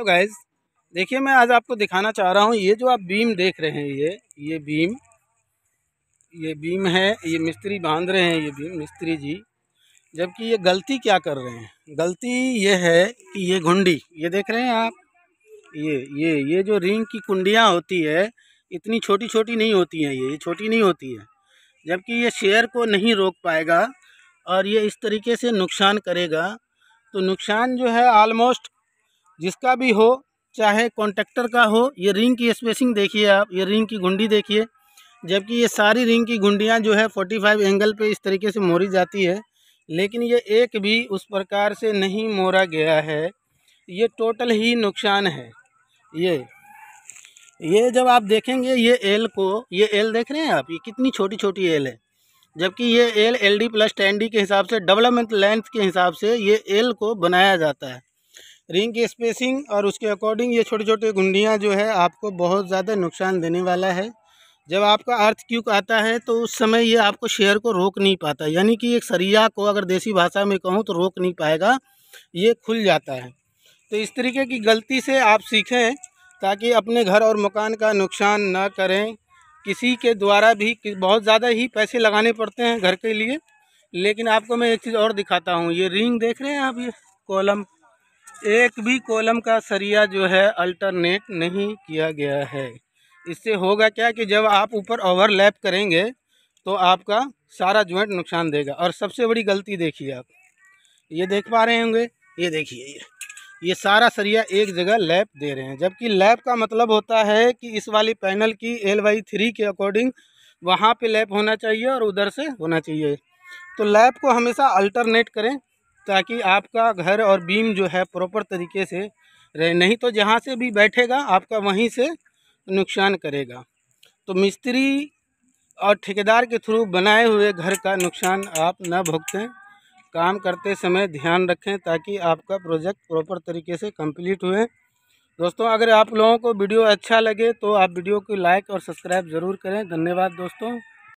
तो गैज़ देखिए मैं आज आपको दिखाना चाह रहा हूँ ये जो आप बीम देख रहे हैं ये ये बीम ये बीम है ये मिस्त्री बांध रहे हैं ये बीम मिस्त्री जी जबकि ये गलती क्या कर रहे हैं गलती ये है कि ये घुंडी ये देख रहे हैं आप ये ये ये जो रिंग की कुंडियाँ होती है इतनी छोटी छोटी नहीं होती हैं ये ये छोटी नहीं होती है जबकि ये शेयर को नहीं रोक पाएगा और ये इस तरीके से नुकसान करेगा तो नुकसान जो है आलमोस्ट जिसका भी हो चाहे कॉन्ट्रेक्टर का हो ये रिंग की स्पेसिंग देखिए आप ये रिंग की घुंडी देखिए जबकि ये सारी रिंग की घुंडियाँ जो है फोर्टी फाइव एंगल पे इस तरीके से मोरी जाती है लेकिन ये एक भी उस प्रकार से नहीं मोरा गया है ये टोटल ही नुकसान है ये ये जब आप देखेंगे ये एल को ये एल देख रहे हैं आप ये कितनी छोटी छोटी एल है जबकि ये L L D plus ten D के हिसाब से डेवलपमेंट लेंथ के हिसाब से ये एल को बनाया जाता है रिंग की स्पेसिंग और उसके अकॉर्डिंग ये छोटे छोटे गुंडियाँ जो है आपको बहुत ज़्यादा नुकसान देने वाला है जब आपका अर्थ क्यूक आता है तो उस समय ये आपको शेयर को रोक नहीं पाता यानी कि एक सरिया को अगर देसी भाषा में कहूँ तो रोक नहीं पाएगा ये खुल जाता है तो इस तरीके की गलती से आप सीखें ताकि अपने घर और मकान का नुकसान ना करें किसी के द्वारा भी बहुत ज़्यादा ही पैसे लगाने पड़ते हैं घर के लिए लेकिन आपको मैं एक चीज़ और दिखाता हूँ ये रिंग देख रहे हैं आप ये कॉलम एक भी कॉलम का सरिया जो है अल्टरनेट नहीं किया गया है इससे होगा क्या कि जब आप ऊपर ओवरलैप करेंगे तो आपका सारा जॉइंट नुकसान देगा और सबसे बड़ी गलती देखिए आप ये देख पा रहे होंगे ये देखिए ये ये सारा सरिया एक जगह लैप दे रहे हैं जबकि लैप का मतलब होता है कि इस वाली पैनल की एल वाई थ्री के अकॉर्डिंग वहाँ पे लैप होना चाहिए और उधर से होना चाहिए तो लैप को हमेशा अल्टरनेट करें ताकि आपका घर और बीम जो है प्रॉपर तरीके से रहे नहीं तो जहाँ से भी बैठेगा आपका वहीं से नुकसान करेगा तो मिस्त्री और ठेकेदार के थ्रू बनाए हुए घर का नुकसान आप न भुगतें काम करते समय ध्यान रखें ताकि आपका प्रोजेक्ट प्रॉपर तरीके से कंप्लीट हुए दोस्तों अगर आप लोगों को वीडियो अच्छा लगे तो आप वीडियो को लाइक और सब्सक्राइब ज़रूर करें धन्यवाद दोस्तों